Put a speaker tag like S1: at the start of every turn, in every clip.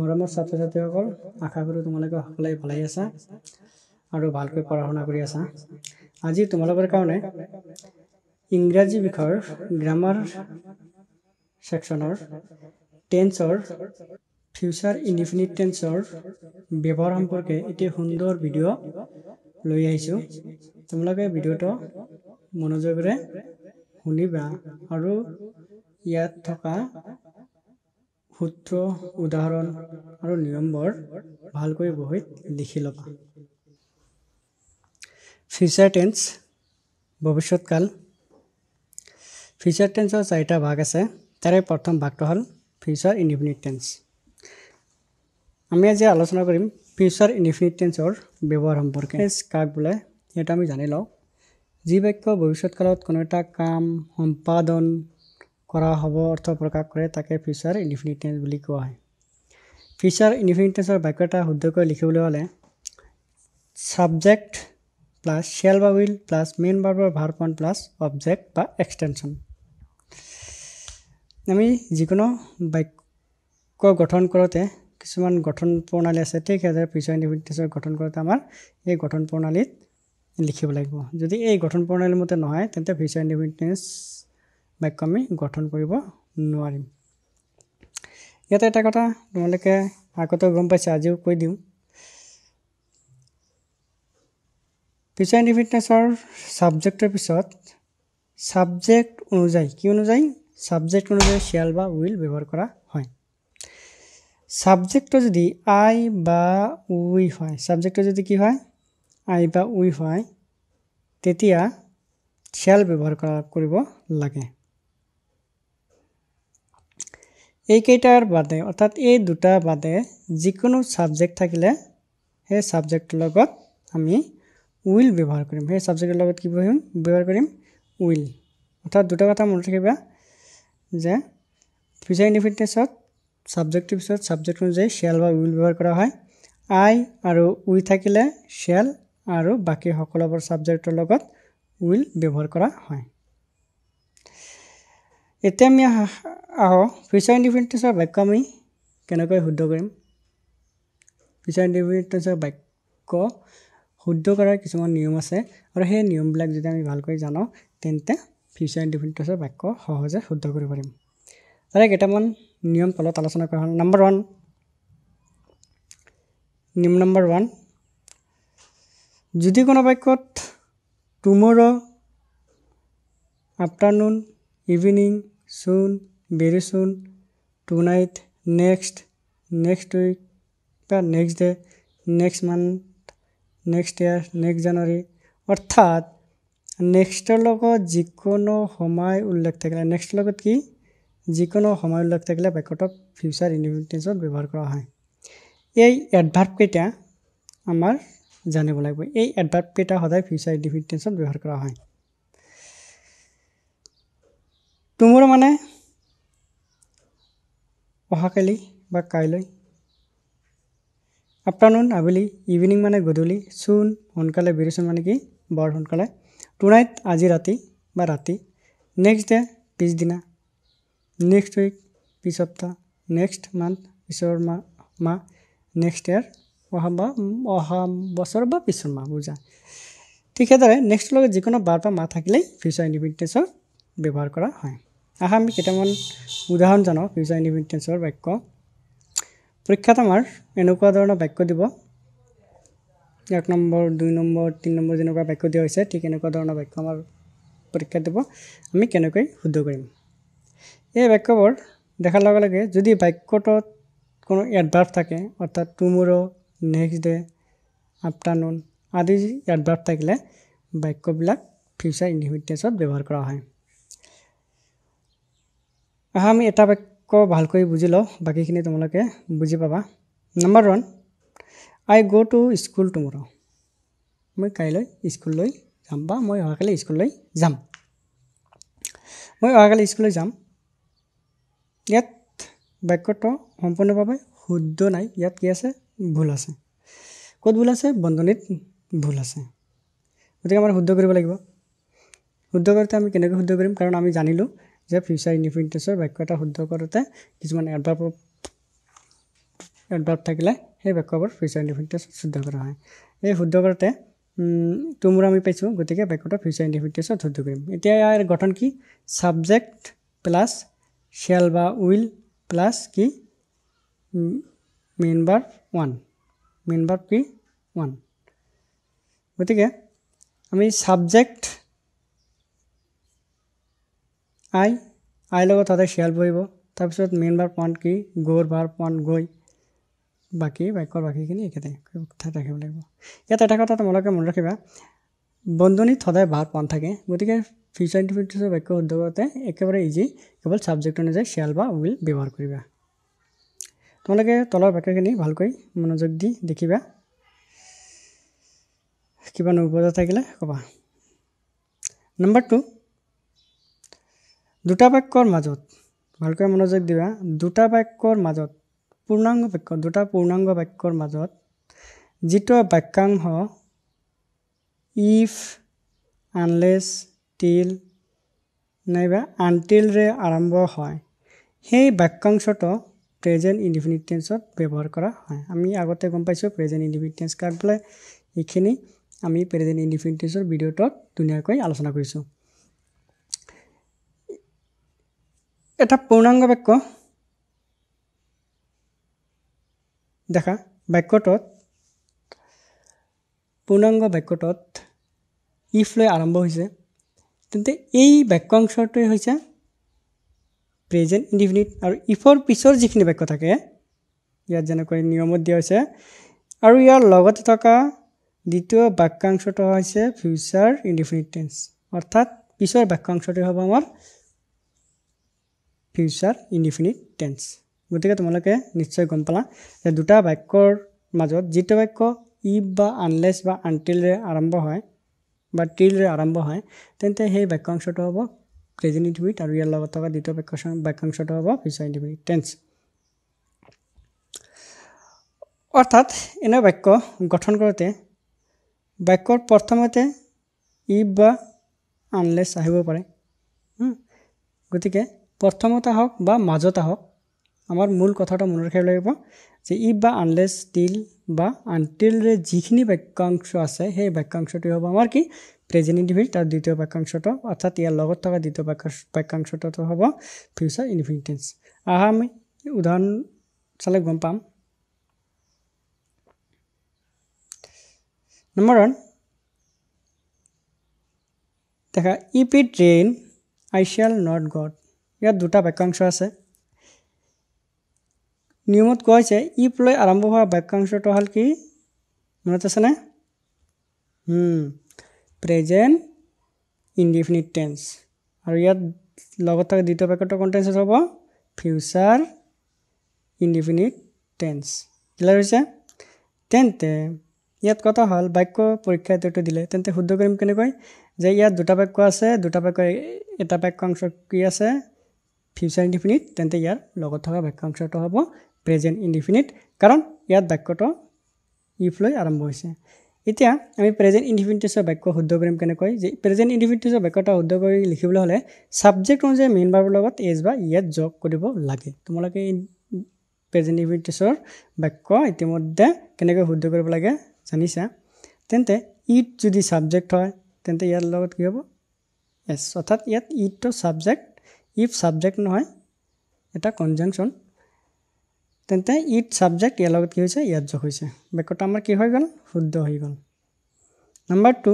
S1: মৰমৰ ছাত্ৰ ছাত্ৰীসকল আশা কৰোঁ তোমালোকে সকলোৱে ভালেই আছা আৰু ভালকৈ পঢ়া শুনা কৰি আছা আজি তোমালোকৰ কাৰণে ইংৰাজী বিষয়ৰ গ্ৰামাৰ ছেকশ্যনৰ টেন্সৰ ফিউচাৰ ইনফিনিট টেন্সৰ ব্যৱহাৰ সম্পৰ্কে এটি সুন্দৰ ভিডিঅ' লৈ আহিছোঁ তোমালোকে ভিডিঅ'টো মনোযোগেৰে শুনিবা আৰু ইয়াত থকা সূত্ৰ উদাহৰণ আৰু নিয়মবোৰ ভালকৈ বহি লিখি ল'বা ফিউচাৰ টেঞ্চ ভৱিষ্যৎকাল ফিউচাৰ টেঞ্চৰ চাৰিটা ভাগ আছে তাৰে প্ৰথম ভাগটো হ'ল ফিউচাৰ ইনডিফিনিট টেঞ্চ আমি আজি আলোচনা কৰিম ফিউচাৰ ইনডিফিনিট টেঞ্চৰ ব্যৱহাৰ সম্পৰ্কে টেঞ্চ কাক বোলে সেইটো আমি জানি লওঁ যি বাক্য ভৱিষ্যৎকালত কোনো এটা কাম সম্পাদন কৰা হ'ব অৰ্থ প্ৰকাশ কৰে তাকে ফিউচাৰ ইনফিনিটেঞ্চ বুলি কোৱা হয় ফিউচাৰ ইনফিনিটেঞ্চৰ বাক্য এটা শুদ্ধকৈ লিখিবলৈ হ'লে ছাবজেক্ট প্লাছ শ্বেল বা উইল প্লাছ মেইন বাৰ্বৰ ভাৰ পইণ্ট প্লাছ অবজেক্ট বা এক্সটেনশ্যন আমি যিকোনো বাক্য গঠন কৰোঁতে কিছুমান গঠন প্ৰণালী আছে ঠিক সেইদৰে ফিউচাৰ ইনফিনিটেন্সৰ গঠন কৰোঁতে আমাৰ এই গঠন প্ৰণালীত লিখিব লাগিব যদি এই গঠন প্ৰণালীৰ মতে নহয় তেন্তে ফিউচাৰ ইনফিনিটেন্স বাক্য আমি গঠন কৰিব নোৱাৰিম ইয়াতে এটা কথা তোমালোকে আগতে গম পাইছে আজিও কৈ দিওঁ ফিউচাৰ ইণ্ডিপেণ্ডেন্সৰ ছাবজেক্টৰ পিছত ছাবজেক্ট অনুযায়ী কি অনুযায়ী ছাবজেক্ট অনুযায়ী শ্বেয়াল বা উইল ব্যৱহাৰ কৰা হয় ছাবজেক্টটো যদি আই বা উই হয় ছাবজেক্টটো যদি কি হয় আই বা উই হয় তেতিয়া শ্বেয়াল ব্যৱহাৰ কৰিব লাগে এইকেইটাৰ বাদে অৰ্থাৎ এই দুটা বাদে যিকোনো ছাবজেক্ট থাকিলে সেই ছাবজেক্টৰ লগত আমি উইল ব্যৱহাৰ কৰিম সেই ছাবজেক্টৰ লগত কি পঢ়িম ব্যৱহাৰ কৰিম উইল অৰ্থাৎ দুটা কথা মনত ৰাখিবা যে ফিউচাৰ ইণ্ডিফিনিটেছত ছাবজেক্টটোৰ পিছত ছাবজেক্ট অনুযায়ী শ্বেল বা উইল ব্যৱহাৰ কৰা হয় আই আৰু উই থাকিলে শ্বেল আৰু বাকী সকলোবোৰ ছাবজেক্টৰ লগত উইল ব্যৱহাৰ কৰা হয় এতিয়া আমি আহ ফিউচাৰ ইণ্ডিপেণ্ডেঞ্চৰ বাক্য আমি কেনেকৈ শুদ্ধ কৰিম ফিউচাৰ ইণ্ডিপেণ্ডেঞ্চৰ বাক্য শুদ্ধ কৰাৰ কিছুমান নিয়ম আছে আৰু সেই নিয়মবিলাক যদি আমি ভালকৈ জানো তেন্তে ফিউচাৰ ইণ্ডিপেণ্ডেঞ্চৰ বাক্য সহজে শুদ্ধ কৰিব পাৰিম তাৰে কেইটামান নিয়ম তলত আলোচনা কৰা হ'ল নম্বৰ ওৱান নিয়ম নম্বৰ ওৱান যদি কোনো বাক্যত tomorrow' afternoon evening soon, very soon, tonight, next, next week, বা next day, next month, next year, next January, অৰ্থাৎ নেক্সটৰ লগত যিকোনো সময় উল্লেখ থাকিলে নেক্সট লগত কি যিকোনো সময় উল্লেখ থাকিলে বাক্যটক ফিউচাৰ ইনভেণ্টেঞ্চত ব্যৱহাৰ কৰা হয় এই এডভাৰ্ভকেইটা আমাৰ জানিব লাগিব এই এডভাৰ্ভকেইটা সদায় ফিউচাৰ ইনভেণ্টেঞ্চত ব্যৱহাৰ কৰা হয় তোমাৰ মানে অহাকালি বা কাইলৈ আফটাৰনুন আবেলি ইভিনিং মানে গধূলি চুন সোনকালে বিৰচোন মানে কি বৰ সোনকালে টু নাইট আজি ৰাতি বা ৰাতি নেক্সট ডে পিছদিনা নেক্সট উইক পিছ সপ্তাহ নেক্সট মান্থ পিছৰ মাহ মাহ নেক্সট ইয়াৰ অহা বা অহা বছৰ বা পিছৰ মাহ বুজা ঠিক সেইদৰে নেক্সটৰ লগত যিকোনো বাৰ বা মাহ থাকিলেই ফিউচাৰ ইণ্ডিপেণ্ডেঞ্চৰ ব্যৱহাৰ কৰা হয় আহা আমি কেইটামান উদাহৰণ জনাওঁ ফিউচাৰ ইণ্ডিপেণ্ডেঞ্চৰ বাক্য পৰীক্ষাত আমাৰ এনেকুৱা ধৰণৰ বাক্য দিব এক নম্বৰ দুই নম্বৰ তিনি নম্বৰ যেনেকুৱা বাক্য দিয়া হৈছে ঠিক এনেকুৱা ধৰণৰ বাক্য আমাৰ পৰীক্ষাত দিব আমি কেনেকৈ শুদ্ধ কৰিম এই বাক্যবোৰ দেখাৰ লগে লগে যদি বাক্যটোত কোনো এডভাৰ্ভ থাকে অৰ্থাৎ টুমৰ' নেক্সট ডে আফটাৰনুন আদি এডভাৰ্ভ থাকিলে বাক্যবিলাক ফিউচাৰ ইণ্ডিপেণ্ডেঞ্চত ব্যৱহাৰ কৰা হয় আহা আমি এটা বাক্য ভালকৈ বুজি লওঁ বাকীখিনি তোমালোকে বুজি পাবা নাম্বাৰ ওৱান আই গ' টু স্কুল টুমৰ মই কাইলৈ স্কুললৈ যাম বা মই অহাকালি স্কুললৈ যাম মই অহাকালি স্কুললৈ যাম ইয়াত বাক্যটো সম্পূৰ্ণভাৱে শুদ্ধ নাই ইয়াত কি আছে ভুল আছে ক'ত ভুল আছে বন্ধনীত ভুল আছে গতিকে আমাৰ শুদ্ধ কৰিব লাগিব শুদ্ধ কৰোঁতে আমি কেনেকৈ শুদ্ধ কৰিম কাৰণ আমি জানিলোঁ যে ফিউচাৰ ইনফিনিটাছৰ বাক্য এটা শুদ্ধ কৰোঁতে কিছুমান এডভাৰ্ব এডভাৰ্ব থাকিলে সেই বাক্যবোৰ ফিউচাৰ ইনফিনিটাছত শুদ্ধ কৰা হয় এই শুদ্ধ কৰোঁতে তোমোৰ আমি পাইছোঁ গতিকে বাক্যটো ফিউচাৰ ইনফিনিটাছত শুদ্ধ কৰিম এতিয়া ইয়াৰ গঠন কি ছাবজেক্ট প্লাছ শ্বেল বা উইল প্লাছ কি মেইন বাৰ ওৱান মেইন বাৰ কি ওৱান গতিকে আমি ছাবজেক্ট আই আই লগত সদায় শিয়াল বহিব তাৰপিছত মেইন বাৰ পইণ্ট কি গৌৰ বাৰ পইণ্ট গৈ বাকী বাক্যৰ বাকীখিনি একেতে ঠাইত ৰাখিব লাগিব ইয়াত এটা কথা তোমালোকে মনত ৰাখিবা বন্ধনীত সদায় বাৰ পইণ্ট থাকে গতিকে ফিউচাৰ ইণ্টিফিউচাৰ বাক্য শুদ্ধতে একেবাৰে ইজি কেৱল ছাবজেক্ট অনুযায়ী শিয়াল বা উইল ব্যৱহাৰ কৰিবা তোমালোকে তলৰ বাক্যখিনি ভালকৈ মনোযোগ দি দেখিবা কিবা নবজা থাকিলে ক'বা নম্বৰ টু দুটা বাক্যৰ মাজত ভালকৈ মনোযোগ দিবা দুটা বাক্যৰ মাজত পূৰ্ণাংগ বাক্য দুটা পূৰ্ণাংগ বাক্যৰ মাজত যিটো বাক্যাংশ ইফ আনলেছ টিল নাইবা আনটিলৰে আৰম্ভ হয় সেই বাক্যাংশটো প্ৰেজেণ্ট ইণ্ডিপেণ্ডেঞ্চত ব্যৱহাৰ কৰা হয় আমি আগতে গম পাইছোঁ প্ৰেজেণ্ট ইণ্ডিপেণ্ডেঞ্চ কাৰ্ড বোলে এইখিনি আমি প্ৰেজেণ্ট ইণ্ডিপেণ্ডেঞ্চৰ ভিডিঅ'টোত ধুনীয়াকৈ আলোচনা কৰিছোঁ এটা পূৰ্ণাংগ বাক্য দেখা বাক্যটোত পূৰ্ণাংগ বাক্যটোত ইফ লৈ আৰম্ভ হৈছে তেন্তে এই বাক্যাংশটোৱে হৈছে প্ৰেজেণ্ট ইণ্ডিফিনিট আৰু ইফৰ পিছৰ যিখিনি বাক্য থাকে ইয়াত যেনেকৈ নিয়মত দিয়া হৈছে আৰু ইয়াৰ লগতে থকা দ্বিতীয় বাক্যাংশটো হৈছে ফিউচাৰ ইণ্ডিফিনিট টেন্স অৰ্থাৎ পিছৰ বাক্যাংশটোৱে হ'ব আমাৰ ফিউচাৰ ইনডিফিনিট টেন্স গতিকে তোমালোকে নিশ্চয় গম পালা যে দুটা বাক্যৰ মাজত যিটো বাক্য ই বা আনলেছ বা আনটিলৰে আৰম্ভ হয় বা টিলৰে আৰম্ভ হয় তেন্তে সেই বাক্যাংশটো হ'ব প্ৰেজেণ্ট ইউইট আৰু ইয়াৰ লগত থকা দ্বিতীয় বাক্য বাক্যাংশটো হ'ব ফিউচাৰ ইনডিফিনিট টেন্স অৰ্থাৎ এনে বাক্য গঠন কৰোঁতে বাক্যৰ প্ৰথমতে ই বা আনলেছ আহিব পাৰে গতিকে প্ৰথমতে হওক বা মাজতে হওক আমাৰ মূল কথাটো মনত ৰাখিব লাগিব যে ই বা আনলেছ টিল বা আনটিলৰে যিখিনি বাক্যাংশ আছে সেই বাক্যাংশটো হ'ব আমাৰ কি প্ৰেজেণ্ট প্ৰেজেণ্টিভিল তাৰ দ্বিতীয় বাক্যাংশটো অৰ্থাৎ ইয়াৰ লগত থকা দ্বিতীয় বাক্য বাক্যাংশটো হ'ব ফিউচাৰ ইনফিনিটেন্স আহা আমি উদাহৰণ চালে গম পাম নম্বৰ ওৱান দেখা if it rain I shall not go ইয়াত দুটা বাক্যাংশ আছে নিয়মত কোৱা হৈছে ই প্ৰলয় আৰম্ভ হোৱা বাক্যাংশটো হ'ল কি মনত আছেনে প্ৰেজেণ্ট ইনডিফিনিট টেন্স আৰু ইয়াত লগত থকা দ্বিতীয় বাক্যটো কণ্টেঞ্চ হ'ব ফিউচাৰ ইনডিফিনিট টেন্স ক্লিয়াৰ হৈছে তেন্তে ইয়াত কথা হ'ল বাক্য পৰীক্ষাটো দিলে তেন্তে শুদ্ধ কৰিম কেনেকৈ যে ইয়াত দুটা বাক্য আছে দুটা বাক্য এটা বাক্যাংশ কি আছে ফিউচাৰ ইণ্ডিফিনিট তেন্তে ইয়াৰ লগত থকা বাক্যাংশটো হ'ব প্ৰেজেণ্ট ইণ্ডিফিনিট কাৰণ ইয়াত বাক্যটো ইফ লৈ আৰম্ভ হৈছে এতিয়া আমি প্ৰেজেণ্ট ইণ্ডিফিনিটিছৰ বাক্য শুদ্ধ কৰিম কেনেকৈ যে প্ৰেজেণ্ট ইণ্ডিফিনিটিছৰ বাক্যটো শুদ্ধ কৰি লিখিবলৈ হ'লে ছাবজেক্ট অনুযায়ী মেইন বাৰৰ লগত এজ বা ইয়াত যোগ কৰিব লাগে তোমালোকে এই প্ৰেজেণ্ট ইণ্ডিফিনিটিছৰ বাক্য ইতিমধ্যে কেনেকৈ শুদ্ধ কৰিব লাগে জানিছা তেন্তে ইট যদি ছাবজেক্ট হয় তেন্তে ইয়াৰ লগত কি হ'ব এছ অৰ্থাৎ ইয়াত ইটটো ছাবজেক্ট ইফ ছাবজেক্ট নহয় এটা কনজাংশ্যন তেন্তে ইট ছাবজেক্ট ইয়াৰ লগত কি হৈছে ইয়াত যোগ হৈছে বাক্যটো আমাৰ কি হৈ গ'ল শুদ্ধ হৈ গ'ল number two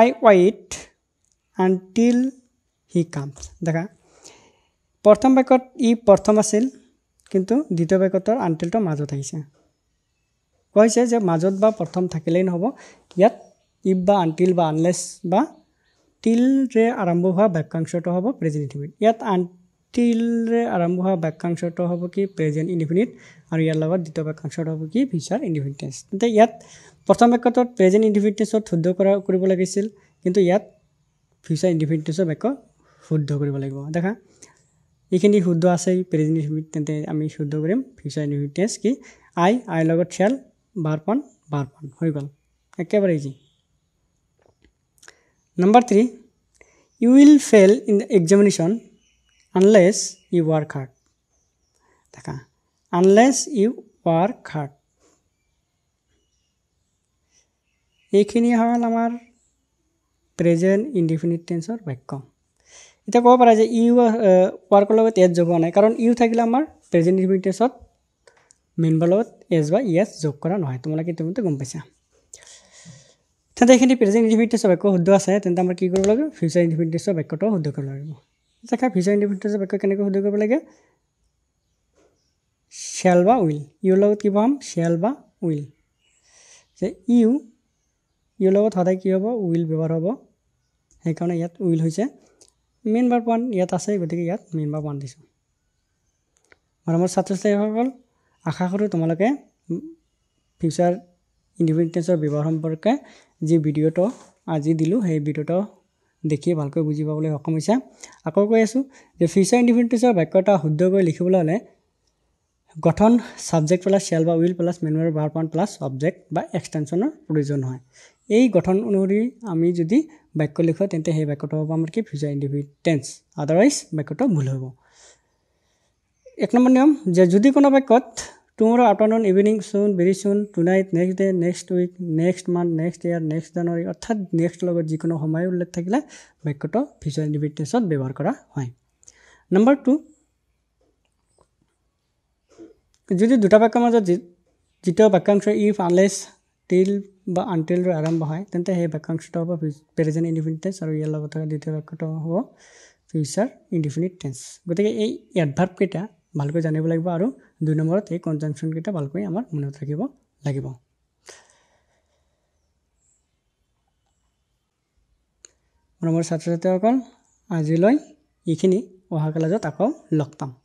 S1: I wait until he come দেখা প্ৰথম বাক্যত ই প্ৰথম আছিল কিন্তু দ্বিতীয় বাক্যটোৰ আনটিলটো মাজত আহিছে কৈছে যে মাজত বা প্ৰথম থাকিলেই নহ'ব ইয়াত ইফ বা আনটিল বা আনলেছ বা আণ্টিলৰে আৰম্ভ হোৱা বাক্যাংশটো হ'ব প্ৰেজেণ্ট ইণ্ডিফিনিট ইয়াত আণ্টিলৰে আৰম্ভ হোৱা বাক্যাংশটো হ'ব কি প্ৰেজেণ্ট ইণ্ডিফিনিট আৰু ইয়াৰ লগত দ্বিতীয় বাক্যাংশটো হ'ব কি ফিউচাৰ ইণ্ডিফিনিটেন্স তেন্তে ইয়াত প্ৰথম বাক্যটোত প্ৰেজেণ্ট ইণ্ডিফিনিটেন্সত শুদ্ধ কৰা কৰিব লাগিছিল কিন্তু ইয়াত ফিউচাৰ ইণ্ডিফিনিটেন্সৰ বাক্য শুদ্ধ কৰিব লাগিব দেখা এইখিনি শুদ্ধ আছে প্ৰেজেণ্ট তেন্তে আমি শুদ্ধ কৰিম ফিউচাৰ ইণ্ডিফিনিটেন্স কি আই আইৰ লগত বাৰ পন বাৰ পন হৈ গ'ল একেবাৰে easy Number three, you will fail in the examination unless you work hard. Unless you work hard. এইখিনি হ'ল আমাৰ প্ৰেজেণ্ট ইনডিফিনিট টেঞ্চৰ বাক্য এতিয়া ক'ব পাৰা যে ইউ ৱাৰ্কৰ লগত এজ যোগ নাই কাৰণ ইউ থাকিলে আমাৰ প্ৰেজেণ্ট ইনডিফিনিট টেঞ্চত মেনবাৰ লগত এজ বা ইয়েছ যোগ কৰা নহয় তোমালোকে ইতিমধ্যে গম পাইছা তেন্তে এইখিনি প্ৰেজেণ্ট ইনডিভিনিটিছৰ বাক্য শুদ্ধ আছে তেন্তে আমাৰ কি কৰিব লাগে ফিউচাৰ ইনডিভিনিটিছৰ বাক্যটো শুদ্ধ কৰিব লাগিব দেখা ফিউচাৰ ইনডিভিনিটিছৰ বাক্য কেনেকৈ শুদ্ধ কৰিব লাগে শ্যাল বা উইল ইউৰ লগত কি পাম শ্যাল বা উইল যে ইউ ইউৰ লগত সদায় কি হ'ব উইল ব্যৱহাৰ হ'ব সেইকাৰণে ইয়াত উইল হৈছে মেইন বাৰ পান ইয়াত আছে গতিকে ইয়াত মেইন বাৰ পান দিছোঁ মৰমৰ ছাত্ৰ ছাত্ৰীসকল আশা কৰোঁ তোমালোকে ফিউচাৰ ইণ্ডিপেণ্ডেঞ্চৰ ব্যৱহাৰ সম্পৰ্কে যি ভিডিঅ'টো আজি দিলোঁ সেই ভিডিঅ'টো দেখিয়ে ভালকৈ বুজি পাবলৈ সক্ষম হৈছে আকৌ কৈ আছোঁ যে ফিউচাৰ ইণ্ডিপেণ্ডেঞ্চৰ বাক্য এটা শুদ্ধকৈ লিখিবলৈ হ'লে গঠন ছাবজেক্ট প্লাছ শ্বেল বা উইল প্লাছ মেনুৱেল ভাৰ পইণ্ট প্লাছ অবজেক্ট বা এক্সটেনশ্যনৰ প্ৰয়োজন হয় এই গঠন অনুসৰি আমি যদি বাক্য লিখোঁ তেন্তে সেই বাক্যটো হ'ব আমাৰ কি ফিউচাৰ ইণ্ডিপেণ্ডেঞ্চ আদাৰৱাইজ বাক্যটো ভুল হ'ব এক নম্বৰ নিয়ম যে যদি কোনো বাক্যত tomorrow' afternoon evening soon very soon tonight next day next week next month next year next January অৰ্থাৎ নেক্সট লগত যিকোনো সময় উল্লেখ থাকিলে বাক্যটো ফিউচাৰ ইণ্ডিভিটেছত ব্যৱহাৰ কৰা হয় নম্বৰ টু যদি দুটা বাক্যৰ মাজত যিটো বাক্যাংশ ইফ আনলেছ টিল বা আনটিলৰ আৰম্ভ হয় তেন্তে সেই বাক্যাংশটো হ'ব প্ৰেজেণ্ট ইণ্ডিফিনিটেঞ্চ আৰু ইয়াৰ লগত থকা দ্বিতীয় বাক্যটো হ'ব ফিউচাৰ ইণ্ডিফিনিট টেঞ্চ গতিকে এই এডভাৰ্ভকেইটা ভালকৈ জানিব লাগিব আৰু দুই নম্বৰত এই কনজাংশ্যনকেইটা ভালকৈ আমাৰ মনত ৰাখিব লাগিব মৰমৰ ছাত্ৰ ছাত্ৰীসকল আজিলৈ এইখিনি অহা কালাজত আকৌ লগ পাম